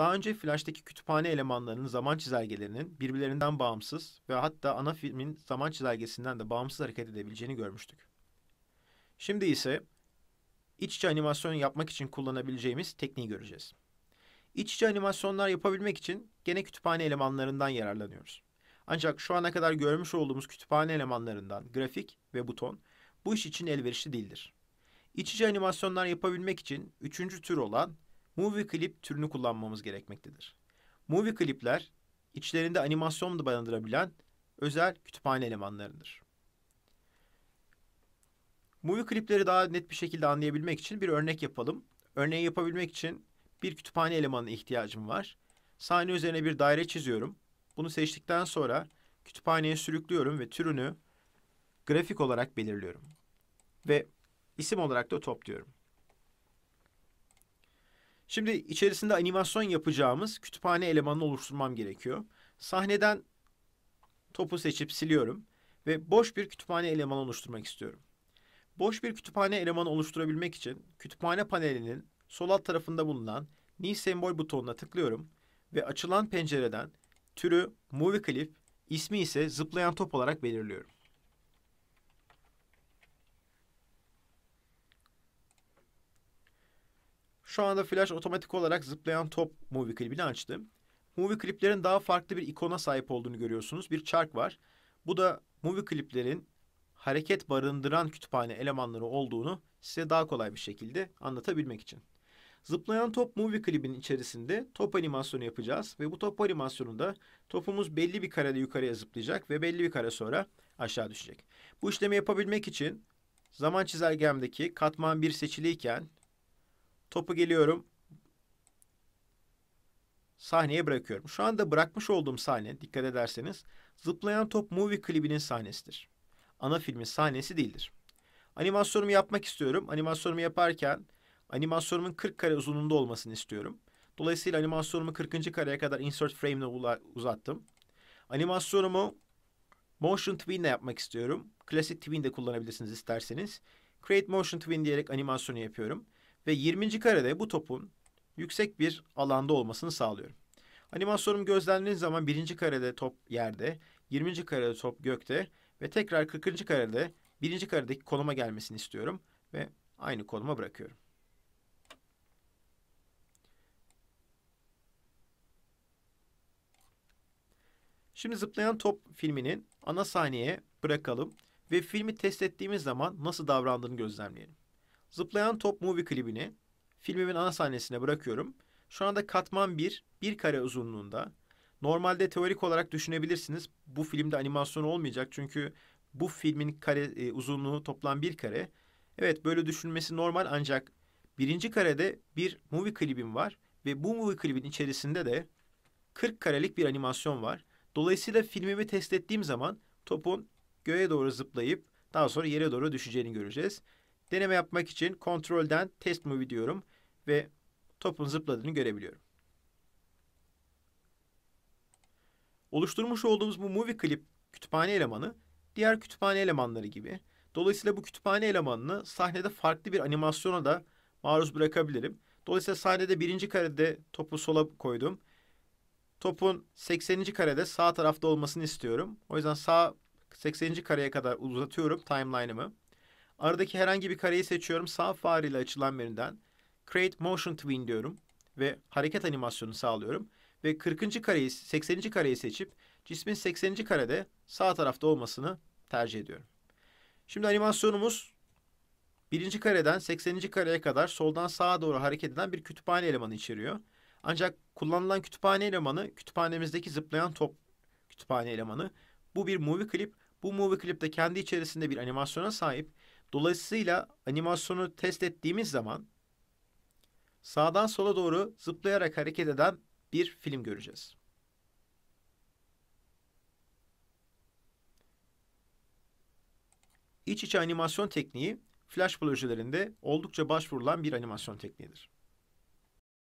Daha önce Flash'taki kütüphane elemanlarının zaman çizelgelerinin birbirlerinden bağımsız ve hatta ana filmin zaman çizelgesinden de bağımsız hareket edebileceğini görmüştük. Şimdi ise iç içe animasyon yapmak için kullanabileceğimiz tekniği göreceğiz. İç içe animasyonlar yapabilmek için gene kütüphane elemanlarından yararlanıyoruz. Ancak şu ana kadar görmüş olduğumuz kütüphane elemanlarından grafik ve buton bu iş için elverişli değildir. İç içe animasyonlar yapabilmek için üçüncü tür olan movie klip türünü kullanmamız gerekmektedir. Movie klipler içlerinde animasyon da barındırabilen özel kütüphane elemanlarındır. Movie klipleri daha net bir şekilde anlayabilmek için bir örnek yapalım. Örneği yapabilmek için bir kütüphane elemanına ihtiyacım var. Sahne üzerine bir daire çiziyorum. Bunu seçtikten sonra kütüphaneye sürüklüyorum ve türünü grafik olarak belirliyorum. Ve isim olarak da top diyorum. Şimdi içerisinde animasyon yapacağımız kütüphane elemanını oluşturmam gerekiyor. Sahneden topu seçip siliyorum ve boş bir kütüphane elemanı oluşturmak istiyorum. Boş bir kütüphane elemanı oluşturabilmek için kütüphane panelinin sol alt tarafında bulunan New Symbol butonuna tıklıyorum ve açılan pencereden türü Movie Clip, ismi ise zıplayan top olarak belirliyorum. Şu anda Flash otomatik olarak zıplayan top movie klibini açtı. Movie kliplerin daha farklı bir ikona sahip olduğunu görüyorsunuz. Bir çark var. Bu da movie kliplerin hareket barındıran kütüphane elemanları olduğunu size daha kolay bir şekilde anlatabilmek için. Zıplayan top movie klibinin içerisinde top animasyonu yapacağız ve bu top animasyonunda topumuz belli bir karede yukarıya zıplayacak ve belli bir kare sonra aşağı düşecek. Bu işlemi yapabilmek için zaman çizelgemdeki katman 1 seçiliyken Topu geliyorum. Sahneye bırakıyorum. Şu anda bırakmış olduğum sahne dikkat ederseniz zıplayan top movie klibinin sahnesidir. Ana filmin sahnesi değildir. Animasyonumu yapmak istiyorum. Animasyonumu yaparken animasyonumun 40 kare uzunluğunda olmasını istiyorum. Dolayısıyla animasyonumu 40. kareye kadar insert frame ile uzattım. Animasyonumu motion tween ile yapmak istiyorum. Classic tween de kullanabilirsiniz isterseniz. Create motion tween diyerek animasyonu yapıyorum ve 20. karede bu topun yüksek bir alanda olmasını sağlıyorum. Animasyonum gözlendiği zaman 1. karede top yerde, 20. karede top gökte ve tekrar 40. karede 1. karedeki konuma gelmesini istiyorum ve aynı konuma bırakıyorum. Şimdi zıplayan top filminin ana sahneye bırakalım ve filmi test ettiğimiz zaman nasıl davrandığını gözlemleyelim. Zıplayan Top Movie klibini filmimin ana sahnesine bırakıyorum. Şu anda katman 1, bir kare uzunluğunda. Normalde teorik olarak düşünebilirsiniz. Bu filmde animasyon olmayacak çünkü bu filmin kare e, uzunluğu toplam bir kare. Evet böyle düşünmesi normal ancak birinci karede bir movie klibim var ve bu movie klibin içerisinde de 40 karelik bir animasyon var. Dolayısıyla filmimi test ettiğim zaman topun göğe doğru zıplayıp daha sonra yere doğru düşeceğini göreceğiz. Deneme yapmak için kontrolden test movie diyorum ve topun zıpladığını görebiliyorum. Oluşturmuş olduğumuz bu movie clip kütüphane elemanı diğer kütüphane elemanları gibi. Dolayısıyla bu kütüphane elemanını sahnede farklı bir animasyona da maruz bırakabilirim. Dolayısıyla sahnede birinci karede topu sola koydum. Topun 80. karede sağ tarafta olmasını istiyorum. O yüzden sağ 80. kareye kadar uzatıyorum timeline'ımı. Aradaki herhangi bir kareyi seçiyorum. Sağ fareyle açılan menüden Create Motion Tween diyorum ve hareket animasyonu sağlıyorum. Ve 40. kareyi, 80. kareyi seçip cismin 80. karede sağ tarafta olmasını tercih ediyorum. Şimdi animasyonumuz 1. kareden 80. kareye kadar soldan sağa doğru hareket eden bir kütüphane elemanı içeriyor. Ancak kullanılan kütüphane elemanı kütüphanemizdeki zıplayan top kütüphane elemanı. Bu bir movie clip. Bu movie clip de kendi içerisinde bir animasyona sahip Dolayısıyla animasyonu test ettiğimiz zaman sağdan sola doğru zıplayarak hareket eden bir film göreceğiz. İç içe animasyon tekniği Flash projelerinde oldukça başvurulan bir animasyon tekniğidir.